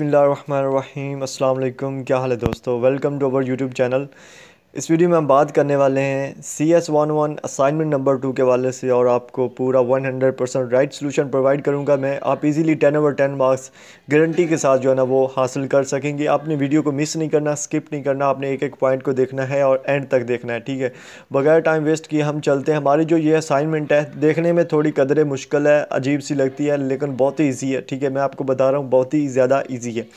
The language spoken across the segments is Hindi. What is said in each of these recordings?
बिसमीम् अल्लाम क्या हाल है दोस्तों welcome to our YouTube channel इस वीडियो में हम बात करने वाले हैं C S one one assignment number two के वाले से और आपको पूरा 100 परसेंट राइट सोल्यूशन प्रोवाइड करूंगा मैं आप इजीली 10 ओवर 10 मार्क्स गारंटी के साथ जो है ना वो हासिल कर सकेंगे आपने वीडियो को मिस नहीं करना स्किप नहीं करना आपने एक एक पॉइंट को देखना है और एंड तक देखना है ठीक है बगैर टाइम वेस्ट किए हम चलते हैं हमारी जो ये असाइनमेंट है देखने में थोड़ी कदरे मुश्किल है अजीब सी लगती है लेकिन बहुत ही ईजी है ठीक है मैं आपको बता रहा हूँ बहुत ही ज़्यादा ईजी है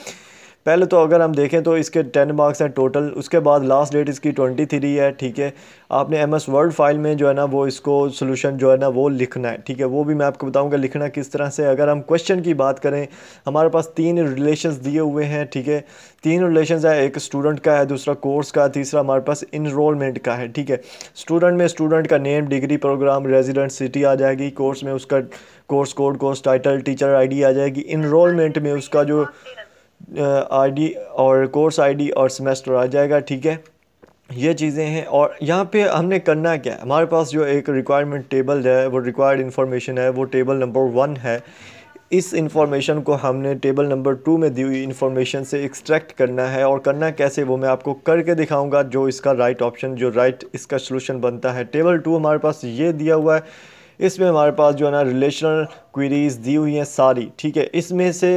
पहले तो अगर हम देखें तो इसके टेन मार्क्स हैं टोटल उसके बाद लास्ट डेट इसकी ट्वेंटी थ्री है ठीक है आपने एम एस वर्ड फाइल में जो है ना वो इसको सोल्यूशन जो है ना वो लिखना है ठीक है वो भी मैं आपको बताऊँगा लिखना किस तरह से अगर हम क्वेश्चन की बात करें हमारे पास तीन रिलेशन दिए हुए हैं ठीक है तीन रिलेशन है एक स्टूडेंट का है दूसरा कोर्स का तीसरा हमारे पास इनरोलमेंट का है ठीक है स्टूडेंट में स्टूडेंट का name degree programme resident city आ जाएगी कोर्स में उसका course code course title teacher ID आ जाएगी इनरोलमेंट में उसका जो आईडी और कोर्स आईडी और सेमेस्टर आ जाएगा ठीक है ये चीज़ें हैं और यहाँ पे हमने करना क्या है हमारे पास जो एक रिक्वायरमेंट टेबल है वो रिक्वायर्ड इन्फॉर्मेशन है वो टेबल नंबर वन है इस इंफॉर्मेशन को हमने टेबल नंबर टू में दी हुई इन्फॉर्मेशन से एक्सट्रैक्ट करना है और करना कैसे वो मैं आपको करके दिखाऊंगा जो इसका राइट right ऑप्शन जो राइट right इसका सोलूशन बनता है टेबल टू हमारे पास ये दिया हुआ है इसमें हमारे पास जो है ना रिलेशनल क्वेरीज दी हुई हैं सारी ठीक है इसमें से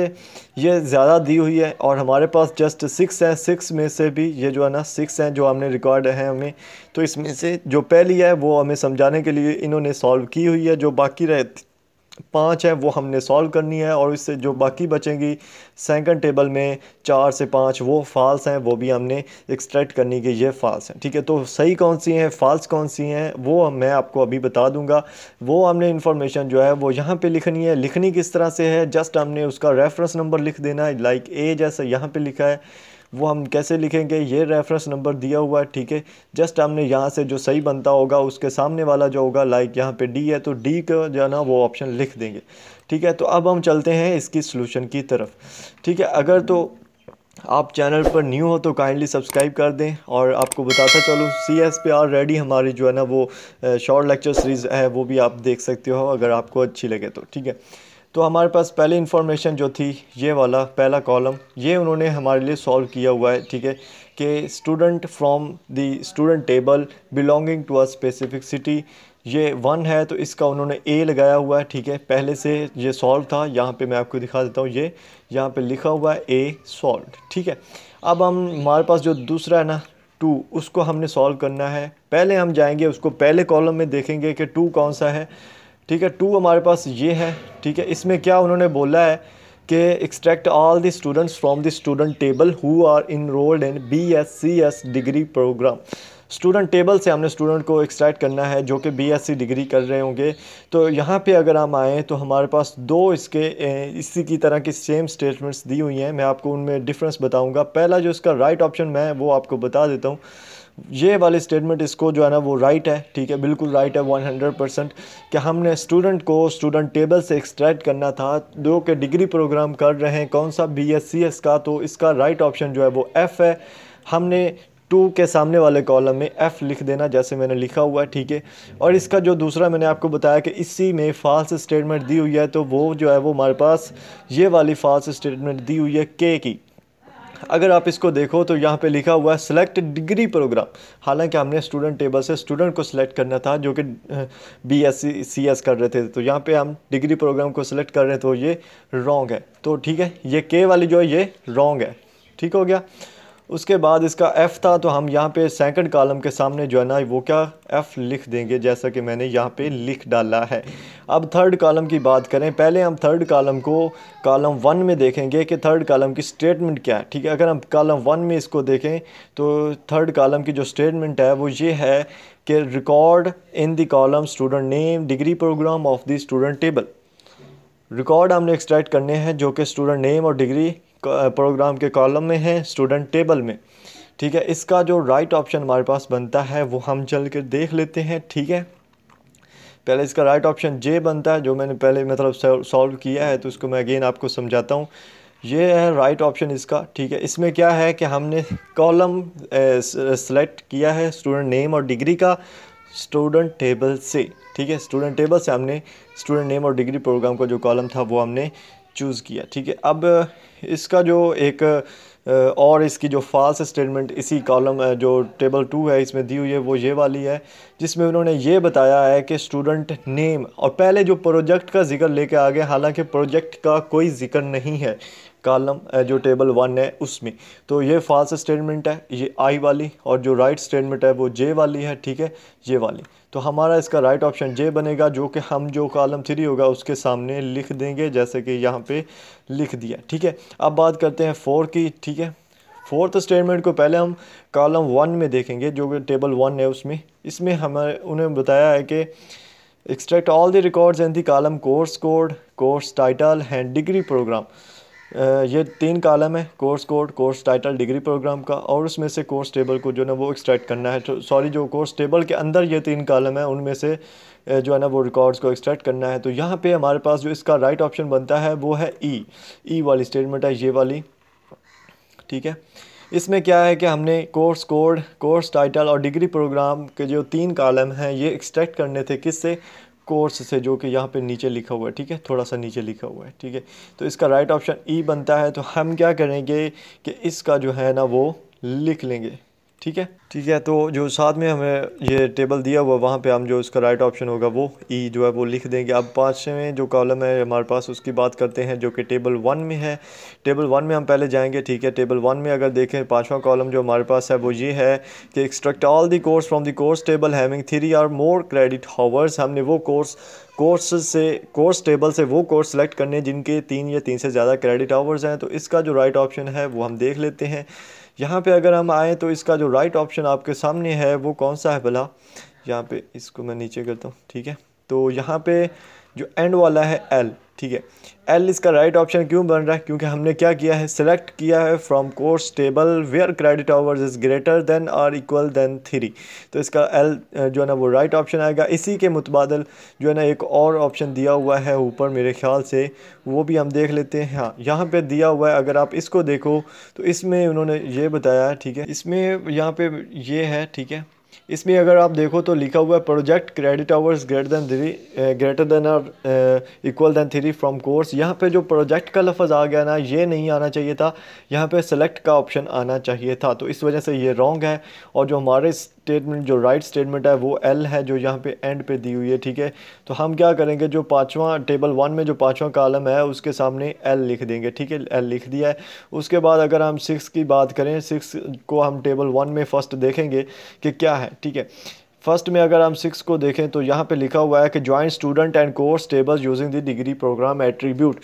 ये ज़्यादा दी हुई है और हमारे पास जस्ट सिक्स हैं सिक्स में से भी ये जो है ना सिक्स हैं जो हमने रिकॉर्ड है हमें तो इसमें से जो पहली है वो हमें समझाने के लिए इन्होंने सॉल्व की हुई है जो बाकी रहती पाँच है वो हमने सॉल्व करनी है और इससे जो बाकी बचेंगी सेकंड टेबल में चार से पाँच वो फॉल्स हैं वो भी हमने एक्सट्रैक्ट करनी कि ये फाल्स हैं ठीक है तो सही कौन सी हैं फॉल्स कौन सी हैं वो मैं आपको अभी बता दूंगा वो हमने इन्फॉर्मेशन जो है वो यहाँ पे लिखनी है लिखनी किस तरह से है जस्ट हमने उसका रेफरेंस नंबर लिख देना है लाइक ए जैसा यहाँ पर लिखा है वो हम कैसे लिखेंगे ये रेफरेंस नंबर दिया हुआ है ठीक है जस्ट हमने यहाँ से जो सही बनता होगा उसके सामने वाला जो होगा लाइक यहाँ पे डी है तो डी का जो है ना वो ऑप्शन लिख देंगे ठीक है तो अब हम चलते हैं इसकी सोल्यूशन की तरफ ठीक है अगर तो आप चैनल पर न्यू हो तो काइंडली सब्सक्राइब कर दें और आपको बताता चलूँ सी एस पे ऑलरेडी हमारी जो है ना वो शॉर्ट लेक्चर सीरीज़ है वो भी आप देख सकते हो अगर आपको अच्छी लगे तो ठीक है तो हमारे पास पहले इन्फॉर्मेशन जो थी ये वाला पहला कॉलम ये उन्होंने हमारे लिए सॉल्व किया हुआ है ठीक है कि student from the student table belonging to a specific city ये वन है तो इसका उन्होंने ए लगाया हुआ है ठीक है पहले से ये सॉल्व था यहाँ पे मैं आपको दिखा देता हूँ ये यहाँ पे लिखा हुआ है ए सॉल्व ठीक है अब हम हमारे पास जो दूसरा है ना टू उसको हमने सॉल्व करना है पहले हम जाएंगे उसको पहले कॉलम में देखेंगे कि टू कौन सा है ठीक है टू हमारे पास ये है ठीक है इसमें क्या उन्होंने बोला है कि extract all the students from the student table who are enrolled in B S C S degree programme student table से हमने स्टूडेंट को एक्सट्रैक्ट करना है जो कि बीएससी डिग्री कर रहे होंगे तो यहाँ पे अगर हम आएँ तो हमारे पास दो इसके इसी की तरह की सेम स्टेटमेंट्स दी हुई हैं मैं आपको उनमें डिफरेंस बताऊँगा पहला जो इसका राइट ऑप्शन मैं वो आपको बता देता हूँ ये वाले स्टेटमेंट इसको जो है ना वो राइट है ठीक है बिल्कुल राइट है 100 परसेंट कि हमने स्टूडेंट को स्टूडेंट टेबल से एक्सट्रैक्ट करना था जो कि डिग्री प्रोग्राम कर रहे हैं कौन सा बी एस सी एस का तो इसका राइट ऑप्शन जो है वो एफ़ है हमने टू के सामने वाले कॉलम में एफ़ लिख देना जैसे मैंने लिखा हुआ है ठीक है और इसका जो दूसरा मैंने आपको बताया कि इसी में फाल्स स्टेटमेंट दी हुई है तो वो जो है वो हमारे पास ये वाली फाल्स स्टेटमेंट दी हुई है के की अगर आप इसको देखो तो यहाँ पे लिखा हुआ है सेलेक्ट डिग्री प्रोग्राम हालांकि हमने स्टूडेंट टेबल से स्टूडेंट को सिलेक्ट करना था जो कि B S C C S कर रहे थे तो यहाँ पे हम डिग्री प्रोग्राम को सिलेक्ट कर रहे हैं तो ये रॉन्ग है तो ठीक है ये के वाली जो है ये रॉन्ग है ठीक हो गया उसके बाद इसका एफ़ था तो हम यहाँ पे सेकंड कॉलम के सामने जो है ना वो क्या एफ़ लिख देंगे जैसा कि मैंने यहाँ पे लिख डाला है अब थर्ड कॉलम की बात करें पहले हम थर्ड कॉलम को कॉलम वन में देखेंगे कि थर्ड कॉलम की स्टेटमेंट क्या है ठीक है अगर हम कॉलम वन में इसको देखें तो थर्ड कॉलम की जो स्टेटमेंट है वो ये है कि record in the column student name degree programme of the student table record हमने एक्सट्रैक्ट करने हैं जो कि स्टूडेंट नेम और डिग्री प्रोग्राम के कॉलम में है स्टूडेंट टेबल में ठीक है इसका जो राइट ऑप्शन हमारे पास बनता है वो हम चल के देख लेते हैं ठीक है पहले इसका राइट ऑप्शन जे बनता है जो मैंने पहले मतलब सॉल्व किया है तो उसको मैं अगेन आपको समझाता हूँ ये है राइट ऑप्शन इसका ठीक है इसमें क्या है कि हमने कॉलम सेलेक्ट किया है स्टूडेंट नेम और डिग्री का स्टूडेंट टेबल से ठीक है स्टूडेंट टेबल से हमने स्टूडेंट नेम और डिग्री प्रोग्राम का जो कॉलम था वो हमने चूज़ किया ठीक है अब इसका जो एक और इसकी जो फॉल्स स्टेटमेंट इसी कॉलम जो टेबल टू है इसमें दी हुई है वो ये वाली है जिसमें उन्होंने ये बताया है कि स्टूडेंट नेम और पहले जो प्रोजेक्ट का जिक्र लेके आ गए हालांकि प्रोजेक्ट का कोई जिक्र नहीं है कॉलम eh, जो टेबल वन है उसमें तो ये फॉल्स स्टेटमेंट है ये आई वाली और जो राइट स्टेटमेंट है वो जे वाली है ठीक है ये वाली तो हमारा इसका राइट ऑप्शन जे बनेगा जो कि हम जो कॉलम थ्री होगा उसके सामने लिख देंगे जैसे कि यहाँ पे लिख दिया ठीक है अब बात करते हैं फोर की ठीक है फोर्थ स्टेटमेंट को पहले हम कॉलम वन में देखेंगे जो कि टेबल वन है उसमें इसमें हमारे उन्हें बताया है कि extract all the records and the column course code course title and degree programme ये तीन कालम है course code course title degree programme का और उसमें से कोर्स टेबल को जो है ना वो एक्सट्रैक्ट करना है तो सॉरी जो कोर्स टेबल के अंदर ये तीन कॉलम है उनमें से जो है ना वो रिकॉर्ड्स को एक्सट्रैक्ट करना है तो यहाँ पे हमारे पास जो इसका राइट ऑप्शन बनता है वो है ई e। ई e वाली स्टेटमेंट है ये वाली ठीक है इसमें क्या है कि हमने कोर्स कोड कोर्स टाइटल और डिग्री प्रोग्राम के जो तीन कॉलम हैं ये एक्सट्रैक्ट करने थे किससे कोर्स से जो कि यहाँ पे नीचे लिखा हुआ है ठीक है थोड़ा सा नीचे लिखा हुआ है ठीक है तो इसका राइट ऑप्शन ई बनता है तो हम क्या करेंगे कि इसका जो है ना वो लिख लेंगे ठीक है ठीक है तो जो साथ में हमें ये टेबल दिया हुआ वहाँ पे हम जो उसका राइट ऑप्शन होगा वो ई e जो है वो लिख देंगे अब पाँचवें जो कॉलम है हमारे पास उसकी बात करते हैं जो कि टेबल वन में है टेबल वन में हम पहले जाएंगे ठीक है टेबल वन में अगर देखें पाँचवा कॉलम जो हमारे पास है वो ये है कि extract all the course from the course table having three or more credit hours हमने वो कोर्स कोर्स से कोर्स टेबल से वो कोर्स सेलेक्ट करने जिनके तीन या तीन से ज़्यादा क्रेडिट आवर्स हैं तो इसका जो राइट ऑप्शन है वो हम देख लेते हैं यहाँ पे अगर हम आएँ तो इसका जो राइट ऑप्शन आपके सामने है वो कौन सा है भला यहाँ पे इसको मैं नीचे करता हूँ ठीक है तो यहाँ पे जो एंड वाला है एल ठीक है एल इसका राइट ऑप्शन क्यों बन रहा है क्योंकि हमने क्या किया है सेलेक्ट किया है from course table where credit hours is greater than और इक्वल देन थ्री तो इसका एल जो है ना वो राइट ऑप्शन आएगा इसी के मुतबादल जो है ना एक और ऑप्शन दिया हुआ है ऊपर मेरे ख्याल से वो भी हम देख लेते हैं हाँ यहाँ पर दिया हुआ है अगर आप इसको देखो तो इसमें उन्होंने ये बताया ठीक है इसमें यहाँ पर ये है ठीक है इसमें अगर आप देखो तो लिखा हुआ है project credit hours greater than three greater than और equal than three from course यहाँ पे जो प्रोजेक्ट का लफज आ गया ना ये नहीं आना चाहिए था यहाँ पे सेलेक्ट का ऑप्शन आना चाहिए था तो इस वजह से ये रॉन्ग है और जो हमारे स्टेटमेंट जो राइट स्टेटमेंट है वो एल है जो यहाँ पे एंड पे दी हुई है ठीक है तो हम क्या करेंगे जो पाँचवा टेबल वन में जो पाँचवा कॉलम है उसके सामने एल लिख देंगे ठीक है एल लिख दिया है उसके बाद अगर हम सिक्स की बात करें सिक्स को हम टेबल वन में फर्स्ट देखेंगे कि क्या है ठीक है फर्स्ट में अगर हम सिक्स को देखें तो यहाँ पे लिखा हुआ है कि joint student and course table using the degree programme attribute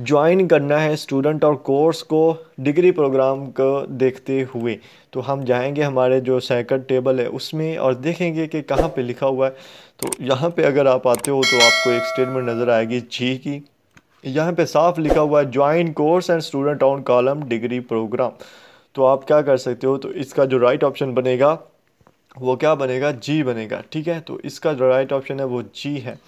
join करना है स्टूडेंट और कोर्स को डिग्री प्रोग्राम को देखते हुए तो हम जाएंगे हमारे जो सेकंड टेबल है उसमें और देखेंगे कि कहाँ पे लिखा हुआ है तो यहाँ पे अगर आप आते हो तो आपको एक स्टेटमेंट नज़र आएगी जी की यहाँ पे साफ लिखा हुआ है join course and student on column degree programme तो आप क्या कर सकते हो तो इसका जो राइट ऑप्शन बनेगा वो क्या बनेगा जी बनेगा ठीक है तो इसका जो राइट ऑप्शन है वो जी है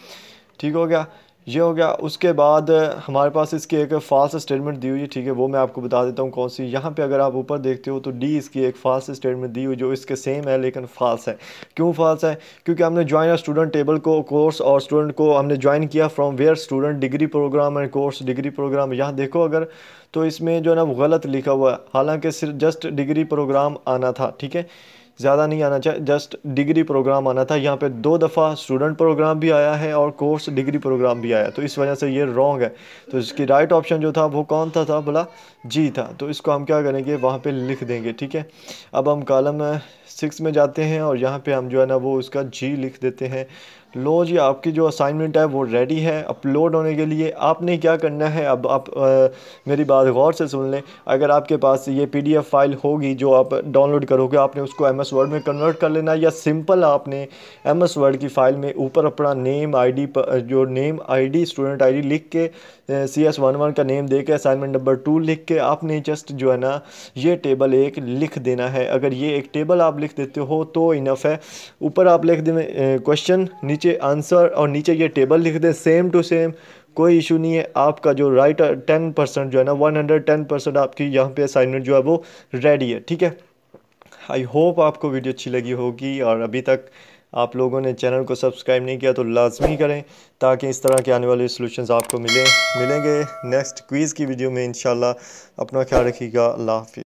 ठीक हो गया ये हो गया उसके बाद हमारे पास इसकी एक फास्ट स्टेटमेंट दी हुई है ठीक है वो मैं आपको बता देता हूँ कौन सी यहाँ पे अगर आप ऊपर देखते हो तो डी इसकी एक फास्ट स्टेटमेंट दी हुई जो इसके सेम है लेकिन फाल्स है क्यों फाल्स है क्योंकि हमने ज्वाइन स्टूडेंट टेबल को कोर्स और स्टूडेंट को हमने ज्वाइन किया from where student degree programme and course degree programme यहाँ देखो अगर तो इसमें जो है ना वो गलत लिखा हुआ है हालांकि सिर्फ जस्ट डिग्री प्रोग्राम आना था ठीक है ज़्यादा नहीं आना चाहिए जस्ट डिग्री प्रोग्राम आना था यहाँ पे दो दफ़ा स्टूडेंट प्रोग्राम भी आया है और कोर्स डिग्री प्रोग्राम भी आया तो इस वजह से ये रॉन्ग है तो इसकी राइट ऑप्शन जो था वो कौन था था भला जी था तो इसको हम क्या करेंगे वहाँ पर लिख देंगे ठीक है अब हम कॉलम सिक्स में जाते हैं और यहाँ पर हम जो है ना वो उसका जी लिख देते हैं लो जी आपकी जो असाइनमेंट है वो रेडी है अपलोड होने के लिए आपने क्या करना है अब आप आ, मेरी बात गौर से सुन लें अगर आपके पास ये पीडीएफ फाइल होगी जो आप डाउनलोड करोगे आपने उसको एम एस वर्ड में कन्वर्ट कर लेना या सिंपल आपने एम एस वर्ड की फ़ाइल में ऊपर अपना नेम आईडी जो नेम आईडी स्टूडेंट आईडी लिख के सी एस वन वन का नेम दे के असाइनमेंट नंबर टू लिख के आपने जस्ट जो है ना ये टेबल एक लिख देना है अगर ये एक टेबल आप लिख देते हो तो इनफ है ऊपर आप लिख दे क्वेश्चन नीचे नीचे आंसर और नीचे ये टेबल लिख दें सेम टू सेम कोई इशू नहीं है आपका जो राइट टेन परसेंट जो है ना वन हंड्रेड टेन परसेंट आपकी यहाँ पे असाइनमेंट जो है वो रेडी है ठीक है आई होप आपको वीडियो अच्छी लगी होगी और अभी तक आप लोगों ने चैनल को सब्सक्राइब नहीं किया तो लाजमी करें ताकि इस तरह के आने वाले सोल्यूशन आपको मिलें मिलेंगे नेक्स्ट क्वीज़ की वीडियो में इन अपना ख्याल रखिएगा अल्लाह हाफि